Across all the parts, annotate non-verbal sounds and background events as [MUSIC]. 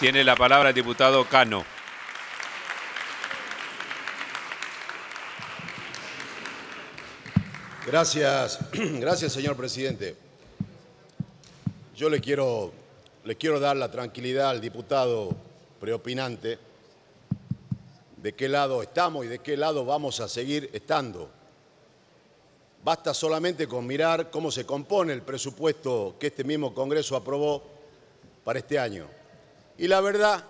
Tiene la palabra el diputado Cano. Gracias, [CLEARS THROAT] gracias señor presidente. Yo le quiero, le quiero dar la tranquilidad al diputado preopinante de qué lado estamos y de qué lado vamos a seguir estando. Basta solamente con mirar cómo se compone el presupuesto que este mismo Congreso aprobó para este año. Y la verdad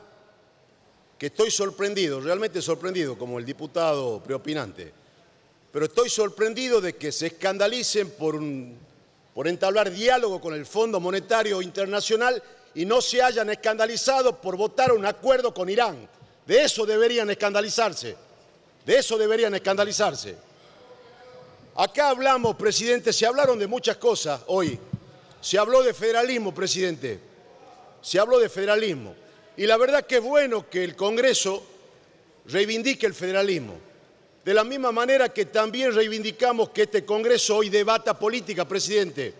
que estoy sorprendido, realmente sorprendido, como el diputado preopinante, pero estoy sorprendido de que se escandalicen por, entablar diálogo con el Fondo Monetario Internacional y no se hayan escandalizado por votar un acuerdo con Irán. De eso deberían escandalizarse. De eso deberían escandalizarse. Acá hablamos, presidente, se hablaron de muchas cosas hoy. Se habló de federalismo, presidente se habló de federalismo. Y la verdad que es bueno que el Congreso reivindique el federalismo. De la misma manera que también reivindicamos que este Congreso hoy debata política, presidente.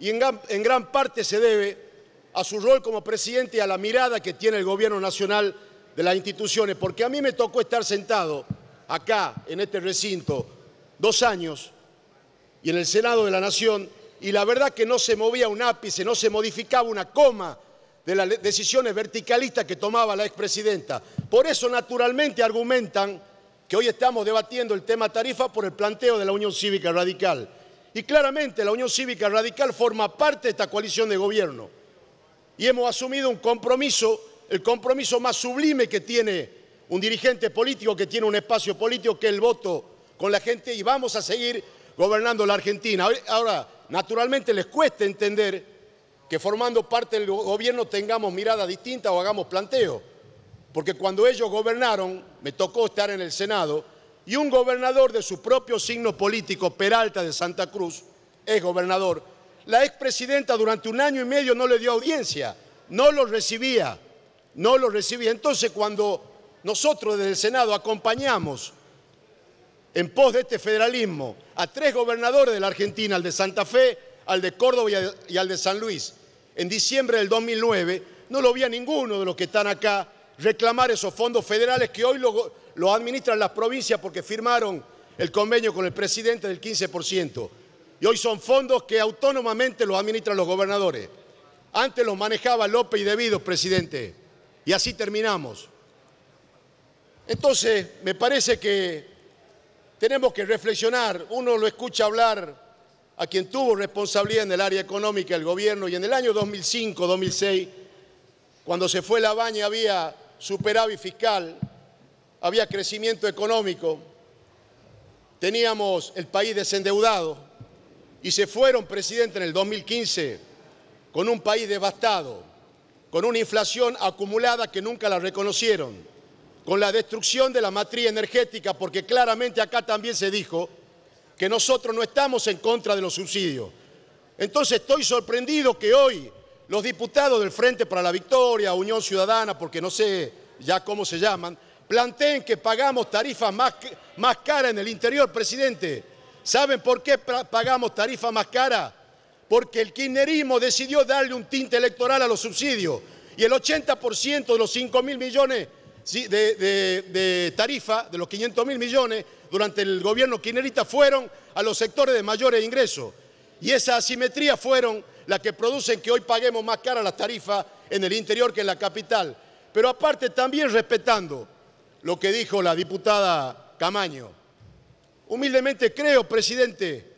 Y en gran, parte se debe a su rol como presidente y a la mirada que tiene el gobierno nacional de las instituciones. Porque a mí me tocó estar sentado acá, en este recinto, dos años y en el Senado de la Nación y la verdad que no se movía un ápice, no se modificaba una coma de las decisiones verticalistas que tomaba la expresidenta. Por eso, naturalmente, argumentan que hoy estamos debatiendo el tema tarifa por el planteo de la Unión Cívica Radical. Y claramente la Unión Cívica Radical forma parte de esta coalición de gobierno. Y hemos asumido un compromiso, el compromiso más sublime que tiene un dirigente político, que tiene un espacio político, que es el voto con la gente, y vamos a seguir gobernando la Argentina. Ahora, naturalmente les cuesta entender que formando parte del gobierno tengamos mirada distinta o hagamos planteo. Porque cuando ellos gobernaron, me tocó estar en el Senado, y un gobernador de su propio signo político, Peralta de Santa Cruz, es gobernador, la expresidenta durante un año y medio no le dio audiencia, no lo recibía, no lo recibía. Entonces cuando nosotros desde el Senado acompañamos en pos de este federalismo a tres gobernadores de la Argentina, al de Santa Fe, al de Córdoba y al de San Luis, en diciembre del 2009, no lo vi a ninguno de los que están acá reclamar esos fondos federales que hoy lo, administran las provincias porque firmaron el convenio con el presidente del 15%. Y hoy son fondos que autónomamente los administran los gobernadores. Antes los manejaba López y Debido, presidente. Y así terminamos. Entonces, me parece que tenemos que reflexionar. Uno lo escucha hablar a quien tuvo responsabilidad en el área económica el gobierno, y en el año 2005-2006, cuando se fue la baña había superávit fiscal, había crecimiento económico, teníamos el país desendeudado, y se fueron, presidente, en el 2015, con un país devastado, con una inflación acumulada que nunca la reconocieron, con la destrucción de la matriz energética, porque claramente acá también se dijo que nosotros no estamos en contra de los subsidios. Entonces estoy sorprendido que hoy los diputados del Frente para la Victoria, Unión Ciudadana, porque no sé ya cómo se llaman, planteen que pagamos tarifas más, más caras en el interior, presidente. ¿Saben por qué pagamos tarifas más caras? Porque el kirchnerismo decidió darle un tinte electoral a los subsidios y el 80% de los 5 mil millones de, tarifa de los 500 mil millones durante el gobierno kirchnerista fueron a los sectores de mayores ingresos. Y esa asimetría fueron las que producen que hoy paguemos más cara las tarifas en el interior que en la capital. Pero aparte también respetando lo que dijo la diputada Camaño. Humildemente creo, presidente,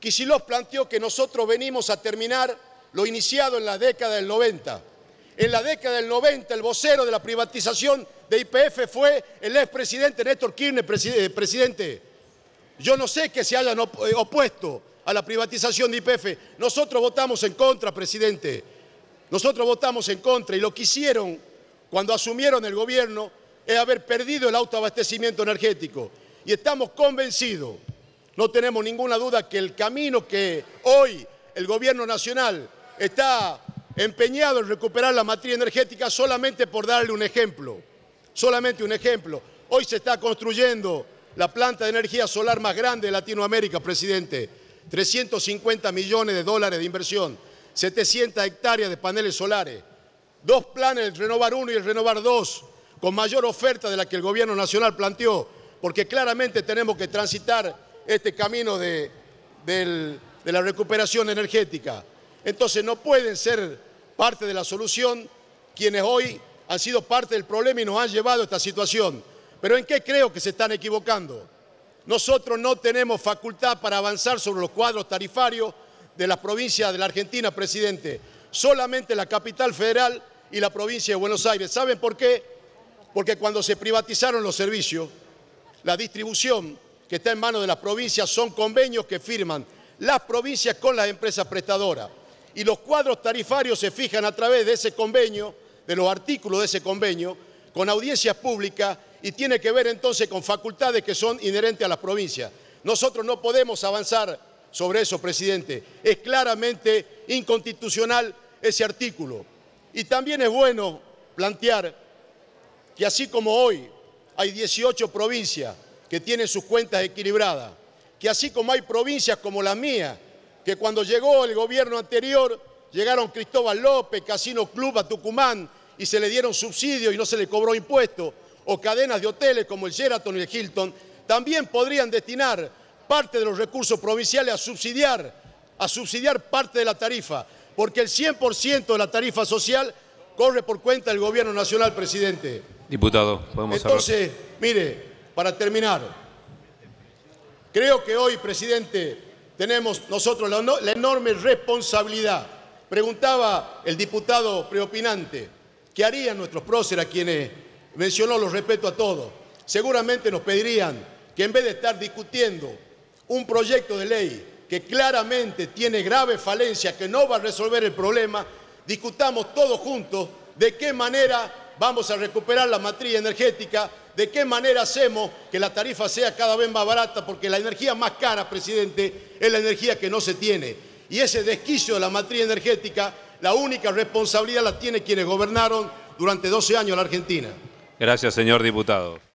que si los planteó que nosotros venimos a terminar lo iniciado en la década del 90 en la década del 90, el vocero de la privatización de IPF fue el expresidente Néstor Kirchner, eh, presidente. Yo no sé que se hayan eh, opuesto a la privatización de IPF. Nosotros votamos en contra, presidente. Nosotros votamos en contra y lo que hicieron cuando asumieron el gobierno es haber perdido el autoabastecimiento energético. Y estamos convencidos, no tenemos ninguna duda que el camino que hoy el gobierno nacional está empeñado en recuperar la materia energética solamente por darle un ejemplo, solamente un ejemplo. Hoy se está construyendo la planta de energía solar más grande de Latinoamérica, presidente. 350 millones de dólares de inversión, 700 hectáreas de paneles solares, dos planes, el Renovar uno y el Renovar dos, con mayor oferta de la que el gobierno nacional planteó, porque claramente tenemos que transitar este camino de la recuperación energética. Entonces no pueden ser parte de la solución quienes hoy han sido parte del problema y nos han llevado a esta situación. Pero ¿en qué creo que se están equivocando? Nosotros no tenemos facultad para avanzar sobre los cuadros tarifarios de las provincias de la Argentina, presidente. Solamente la capital federal y la provincia de Buenos Aires. ¿Saben por qué? Porque cuando se privatizaron los servicios, la distribución que está en manos de las provincias son convenios que firman las provincias con las empresas prestadoras y los cuadros tarifarios se fijan a través de ese convenio, de los artículos de ese convenio, con audiencias públicas y tiene que ver entonces con facultades que son inherentes a las provincias. Nosotros no podemos avanzar sobre eso, presidente. Es claramente inconstitucional ese artículo. Y también es bueno plantear que así como hoy hay 18 provincias que tienen sus cuentas equilibradas, que así como hay provincias como la mía, que cuando llegó el gobierno anterior, llegaron Cristóbal López, Casino Club a Tucumán y se le dieron subsidios y no se le cobró impuesto, o cadenas de hoteles como el Sheraton y el Hilton, también podrían destinar parte de los recursos provinciales a subsidiar, a subsidiar parte de la tarifa, porque el 100% de la tarifa social corre por cuenta del gobierno nacional, presidente. Diputado, podemos Entonces, mire, para terminar, creo que hoy, presidente, tenemos nosotros la, enorme responsabilidad. Preguntaba el diputado preopinante, ¿qué harían nuestros próceres a quienes mencionó los respeto a todos? Seguramente nos pedirían que en vez de estar discutiendo un proyecto de ley que claramente tiene graves falencias, que no va a resolver el problema, discutamos todos juntos de qué manera vamos a recuperar la matriz energética de qué manera hacemos que la tarifa sea cada vez más barata, porque la energía más cara, presidente, es la energía que no se tiene. Y ese desquicio de la matriz energética, la única responsabilidad la tiene quienes gobernaron durante 12 años la Argentina. Gracias, señor diputado.